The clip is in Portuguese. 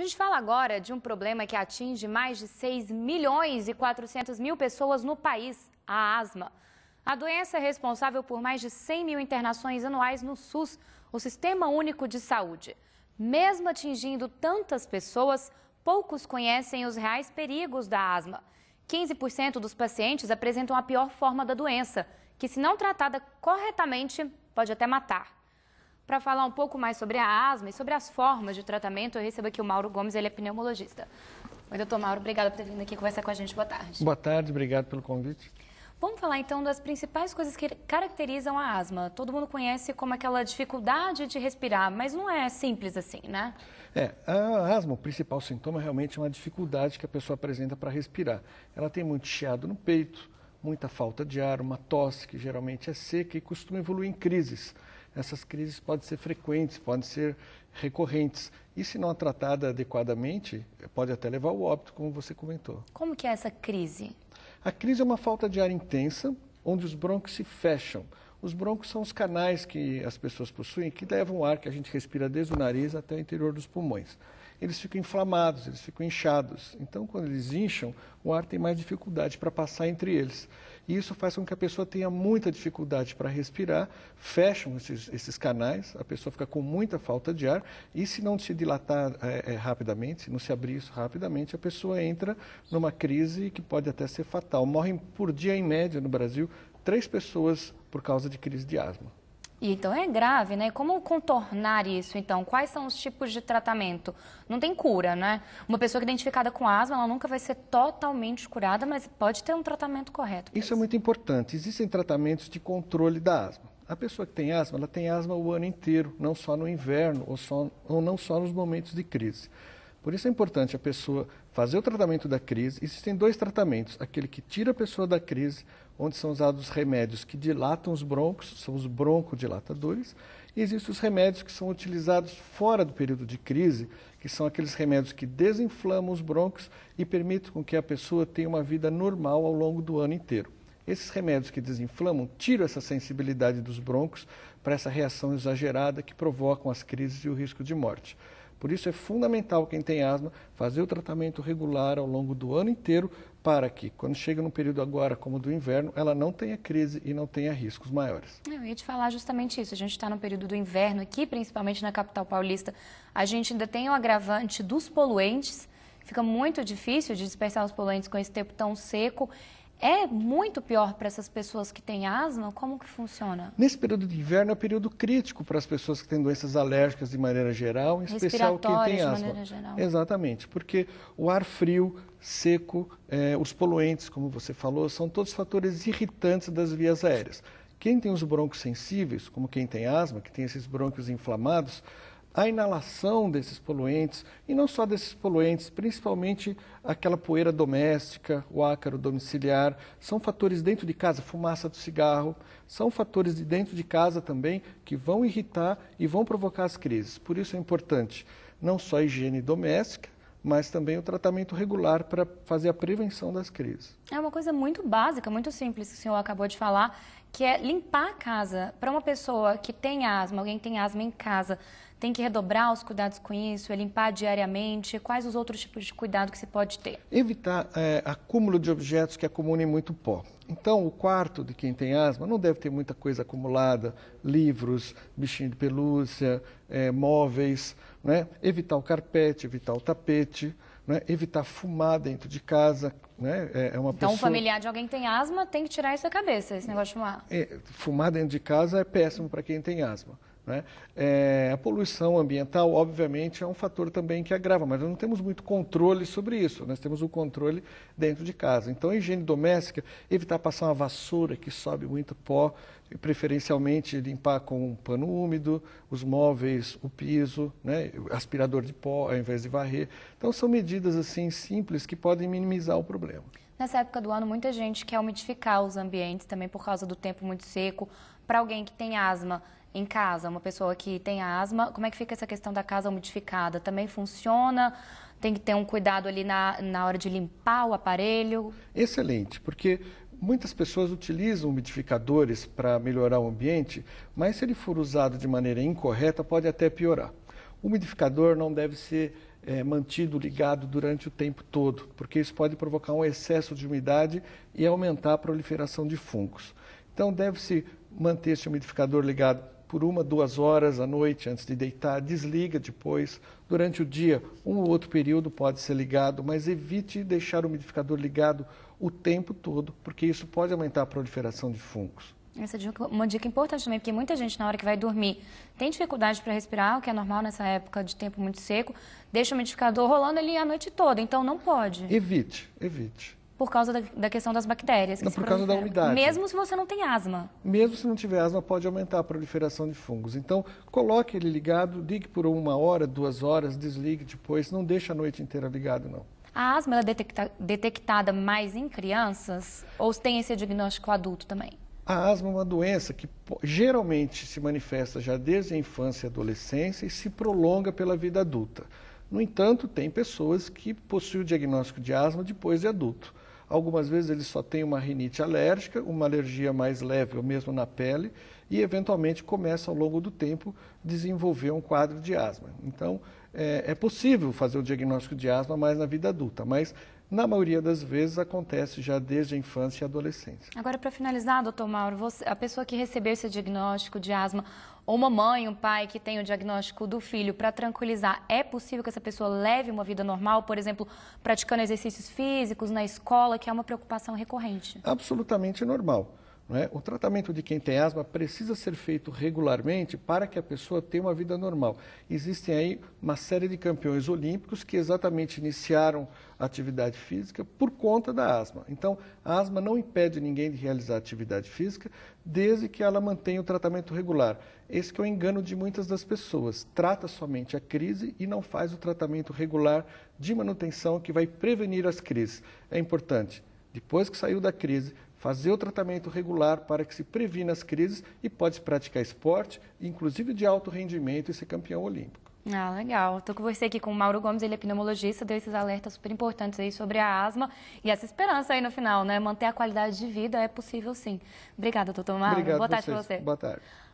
A gente fala agora de um problema que atinge mais de 6 milhões e 400 mil pessoas no país, a asma. A doença é responsável por mais de 100 mil internações anuais no SUS, o Sistema Único de Saúde. Mesmo atingindo tantas pessoas, poucos conhecem os reais perigos da asma. 15% dos pacientes apresentam a pior forma da doença, que, se não tratada corretamente, pode até matar. Para falar um pouco mais sobre a asma e sobre as formas de tratamento, eu recebo aqui o Mauro Gomes, ele é pneumologista. Oi, doutor Mauro, obrigado por ter vindo aqui conversar com a gente. Boa tarde. Boa tarde, obrigado pelo convite. Vamos falar então das principais coisas que caracterizam a asma. Todo mundo conhece como aquela dificuldade de respirar, mas não é simples assim, né? É, a asma, o principal sintoma é realmente é uma dificuldade que a pessoa apresenta para respirar. Ela tem muito chiado no peito, muita falta de ar, uma tosse que geralmente é seca e costuma evoluir em crises essas crises podem ser frequentes, podem ser recorrentes. E se não tratada adequadamente, pode até levar ao óbito, como você comentou. Como que é essa crise? A crise é uma falta de ar intensa, onde os brônquios se fecham. Os brônquios são os canais que as pessoas possuem que levam o ar que a gente respira desde o nariz até o interior dos pulmões. Eles ficam inflamados, eles ficam inchados. Então, quando eles incham, o ar tem mais dificuldade para passar entre eles e isso faz com que a pessoa tenha muita dificuldade para respirar, fecham esses, esses canais, a pessoa fica com muita falta de ar, e se não se dilatar é, é, rapidamente, se não se abrir isso rapidamente, a pessoa entra numa crise que pode até ser fatal. Morrem por dia, em média, no Brasil, três pessoas por causa de crise de asma. E então é grave, né? Como contornar isso, então? Quais são os tipos de tratamento? Não tem cura, né? Uma pessoa identificada com asma, ela nunca vai ser totalmente curada, mas pode ter um tratamento correto. Isso, isso é muito importante. Existem tratamentos de controle da asma. A pessoa que tem asma, ela tem asma o ano inteiro, não só no inverno ou, só, ou não só nos momentos de crise. Por isso é importante a pessoa fazer o tratamento da crise. Existem dois tratamentos: aquele que tira a pessoa da crise, onde são usados remédios que dilatam os broncos, são os broncodilatadores, e existem os remédios que são utilizados fora do período de crise, que são aqueles remédios que desinflamam os broncos e permitem com que a pessoa tenha uma vida normal ao longo do ano inteiro. Esses remédios que desinflamam tiram essa sensibilidade dos broncos para essa reação exagerada que provocam as crises e o risco de morte. Por isso é fundamental quem tem asma fazer o tratamento regular ao longo do ano inteiro para que, quando chega num período agora como do inverno, ela não tenha crise e não tenha riscos maiores. É, eu ia te falar justamente isso. A gente está no período do inverno aqui, principalmente na capital paulista. A gente ainda tem o agravante dos poluentes. Fica muito difícil de dispersar os poluentes com esse tempo tão seco é muito pior para essas pessoas que têm asma? Como que funciona? Nesse período de inverno é um período crítico para as pessoas que têm doenças alérgicas de maneira geral, em especial quem tem de asma. Maneira geral. Exatamente, porque o ar frio, seco, eh, os poluentes, como você falou, são todos fatores irritantes das vias aéreas. Quem tem os broncos sensíveis, como quem tem asma, que tem esses brônquios inflamados, a inalação desses poluentes, e não só desses poluentes, principalmente aquela poeira doméstica, o ácaro domiciliar, são fatores dentro de casa, fumaça do cigarro, são fatores de dentro de casa também que vão irritar e vão provocar as crises. Por isso é importante não só a higiene doméstica, mas também o tratamento regular para fazer a prevenção das crises. É uma coisa muito básica, muito simples que o senhor acabou de falar, que é limpar a casa. Para uma pessoa que tem asma, alguém que tem asma em casa, tem que redobrar os cuidados com isso, é limpar diariamente? Quais os outros tipos de cuidado que se pode ter? Evitar é, acúmulo de objetos que acumulem muito pó. Então, o quarto de quem tem asma não deve ter muita coisa acumulada, livros, bichinho de pelúcia, é, móveis, né? evitar o carpete, evitar o tapete, né? evitar fumar dentro de casa, né? É, é, uma então, pessoa... um familiar de alguém que tem asma tem que tirar isso da cabeça, esse negócio de fumar. É, fumar dentro de casa é péssimo para quem tem asma. Né? É, a poluição ambiental, obviamente, é um fator também que agrava, mas nós não temos muito controle sobre isso, nós temos o um controle dentro de casa. Então, a higiene doméstica, evitar passar uma vassoura que sobe muito pó, e preferencialmente limpar com um pano úmido, os móveis, o piso, né? aspirador de pó ao invés de varrer. Então, são medidas assim simples que podem minimizar o problema problema. Nessa época do ano, muita gente quer umidificar os ambientes também por causa do tempo muito seco. Para alguém que tem asma em casa, uma pessoa que tem asma, como é que fica essa questão da casa umidificada? Também funciona? Tem que ter um cuidado ali na, na hora de limpar o aparelho? Excelente, porque muitas pessoas utilizam umidificadores para melhorar o ambiente, mas se ele for usado de maneira incorreta, pode até piorar. O umidificador não deve ser é, mantido ligado durante o tempo todo, porque isso pode provocar um excesso de umidade e aumentar a proliferação de fungos. Então, deve-se manter esse umidificador ligado por uma, duas horas à noite antes de deitar, desliga depois. Durante o dia, um ou outro período pode ser ligado, mas evite deixar o umidificador ligado o tempo todo, porque isso pode aumentar a proliferação de fungos. Essa é uma dica importante também, porque muita gente, na hora que vai dormir, tem dificuldade para respirar, o que é normal nessa época de tempo muito seco, deixa o umidificador rolando ali a noite toda, então não pode. Evite, evite. Por causa da, da questão das bactérias. Não, por causa da umidade. Mesmo se você não tem asma. Mesmo se não tiver asma, pode aumentar a proliferação de fungos. Então, coloque ele ligado, ligue por uma hora, duas horas, desligue depois, não deixa a noite inteira ligado, não. A asma é detecta, detectada mais em crianças ou tem esse diagnóstico adulto também? A asma é uma doença que geralmente se manifesta já desde a infância e adolescência e se prolonga pela vida adulta. No entanto, tem pessoas que possuem o diagnóstico de asma depois de adulto. Algumas vezes eles só têm uma rinite alérgica, uma alergia mais leve ou mesmo na pele, e eventualmente começa ao longo do tempo desenvolver um quadro de asma. Então, é, é possível fazer o diagnóstico de asma mais na vida adulta, mas na maioria das vezes acontece já desde a infância e adolescência. Agora, para finalizar, doutor Mauro, você, a pessoa que receber esse diagnóstico de asma, ou uma mãe, um pai que tem o diagnóstico do filho, para tranquilizar, é possível que essa pessoa leve uma vida normal, por exemplo, praticando exercícios físicos na escola, que é uma preocupação recorrente? Absolutamente normal. Né? O tratamento de quem tem asma precisa ser feito regularmente para que a pessoa tenha uma vida normal. Existem aí uma série de campeões olímpicos que exatamente iniciaram atividade física por conta da asma. Então, a asma não impede ninguém de realizar atividade física, desde que ela mantenha o tratamento regular. Esse que é o engano de muitas das pessoas. Trata somente a crise e não faz o tratamento regular de manutenção que vai prevenir as crises. É importante, depois que saiu da crise, fazer o tratamento regular para que se previna as crises e pode praticar esporte, inclusive de alto rendimento, e ser campeão olímpico. Ah, legal. Estou com você aqui com o Mauro Gomes, ele é pneumologista, deu esses alertas super importantes aí sobre a asma e essa esperança aí no final, né? Manter a qualidade de vida é possível sim. Obrigada, doutor Mauro. Obrigado Boa tarde para você. Boa tarde.